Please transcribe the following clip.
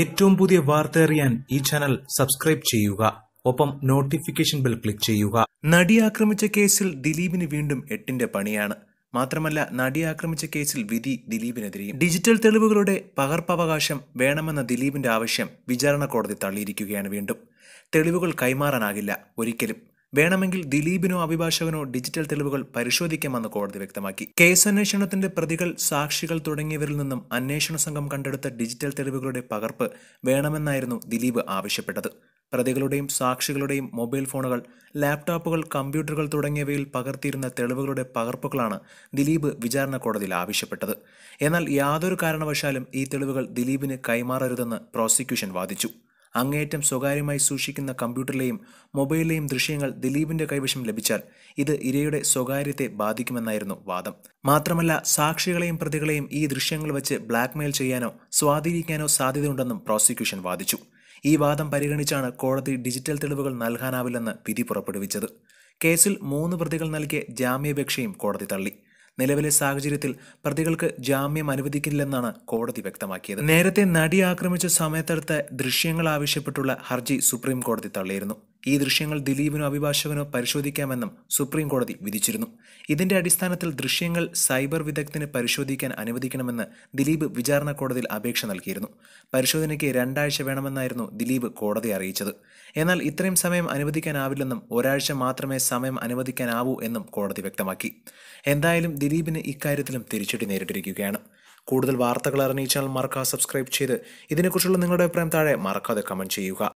ഏറ്റവും പുതിയ വാർത്ത അറിയാൻ ഈ ചാനൽ സബ്സ്ക്രൈബ് ചെയ്യുക ഒപ്പം നോട്ടിഫിക്കേഷൻ ബെൽ ക്ലിക്ക് ചെയ്യുക നടി ആക്രമിച്ച കേസിൽ ദിലീപിന് വീണ്ടും എട്ടിന്റെ പണിയാണ് മാത്രമല്ല നടി ആക്രമിച്ച കേസിൽ വിധി ദിലീപിനെതിരെയും ഡിജിറ്റൽ തെളിവുകളുടെ പകർപ്പവകാശം വേണമെന്ന ദിലീപിന്റെ ആവശ്യം വിചാരണ കോടതി തള്ളിയിരിക്കുകയാണ് വീണ്ടും തെളിവുകൾ കൈമാറാനാകില്ല ഒരിക്കലും വേണമെങ്കിൽ ദിലീപിനോ അഭിഭാഷകനോ ഡിജിറ്റൽ തെളിവുകൾ പരിശോധിക്കാമെന്ന് കോടതി വ്യക്തമാക്കി കേസന്വേഷണത്തിന്റെ പ്രതികൾ സാക്ഷികൾ തുടങ്ങിയവരിൽ നിന്നും അന്വേഷണ സംഘം കണ്ടെടുത്ത ഡിജിറ്റൽ തെളിവുകളുടെ പകർപ്പ് വേണമെന്നായിരുന്നു ദിലീപ് ആവശ്യപ്പെട്ടത് പ്രതികളുടെയും സാക്ഷികളുടെയും മൊബൈൽ ഫോണുകൾ ലാപ്ടോപ്പുകൾ കമ്പ്യൂട്ടറുകൾ തുടങ്ങിയവയിൽ പകർത്തിയിരുന്ന തെളിവുകളുടെ പകർപ്പുകളാണ് ദിലീപ് വിചാരണ കോടതിയിൽ ആവശ്യപ്പെട്ടത് എന്നാൽ യാതൊരു കാരണവശാലും ഈ തെളിവുകൾ ദിലീപിന് കൈമാറരുതെന്ന് പ്രോസിക്യൂഷൻ വാദിച്ചു അങ്ങേയറ്റം സ്വകാര്യമായി സൂക്ഷിക്കുന്ന കമ്പ്യൂട്ടറിലെയും മൊബൈലിലെയും ദൃശ്യങ്ങൾ ദിലീപിന്റെ കൈവശം ലഭിച്ചാൽ ഇത് ഇരയുടെ സ്വകാര്യത്തെ ബാധിക്കുമെന്നായിരുന്നു വാദം മാത്രമല്ല സാക്ഷികളെയും പ്രതികളെയും ഈ ദൃശ്യങ്ങൾ വെച്ച് ബ്ലാക്ക്മെയിൽ ചെയ്യാനോ സ്വാധീനിക്കാനോ സാധ്യതയുണ്ടെന്നും പ്രോസിക്യൂഷൻ വാദിച്ചു ഈ വാദം പരിഗണിച്ചാണ് കോടതി ഡിജിറ്റൽ തെളിവുകൾ നൽകാനാവില്ലെന്ന് വിധി പുറപ്പെടുവിച്ചത് കേസിൽ മൂന്ന് പ്രതികൾ നൽകിയ ജാമ്യാപേക്ഷയും കോടതി തള്ളി നിലവിലെ സാഹചര്യത്തിൽ പ്രതികൾക്ക് ജാമ്യം അനുവദിക്കില്ലെന്നാണ് കോടതി വ്യക്തമാക്കിയത് നേരത്തെ നടി ആക്രമിച്ച സമയത്തെടുത്ത ദൃശ്യങ്ങൾ ആവശ്യപ്പെട്ടുള്ള ഹർജി സുപ്രീം കോടതി തള്ളിയിരുന്നു ഈ ദൃശ്യങ്ങൾ ദിലീപിനോ അഭിഭാഷകനോ പരിശോധിക്കാമെന്നും സുപ്രീം കോടതി വിധിച്ചിരുന്നു ഇതിന്റെ അടിസ്ഥാനത്തിൽ ദൃശ്യങ്ങൾ സൈബർ വിദഗ്ധന് പരിശോധിക്കാൻ അനുവദിക്കണമെന്ന് ദിലീപ് വിചാരണ കോടതിയിൽ അപേക്ഷ നൽകിയിരുന്നു പരിശോധനയ്ക്ക് രണ്ടാഴ്ച വേണമെന്നായിരുന്നു ദിലീപ് കോടതി അറിയിച്ചത് എന്നാൽ ഇത്രയും സമയം അനുവദിക്കാനാവില്ലെന്നും ഒരാഴ്ച മാത്രമേ സമയം അനുവദിക്കാനാവൂ എന്നും കോടതി വ്യക്തമാക്കി എന്തായാലും ദിലീപിന് ഇക്കാര്യത്തിലും തിരിച്ചടി നേരിട്ടിരിക്കുകയാണ് കൂടുതൽ വാർത്തകൾ അറിഞ്ഞ ചാനൽ മറക്കാതെ സബ്സ്ക്രൈബ് ചെയ്ത് ഇതിനെക്കുറിച്ചുള്ള നിങ്ങളുടെ അഭിപ്രായം താഴെ മറക്കാതെ കമൻറ്റ് ചെയ്യുക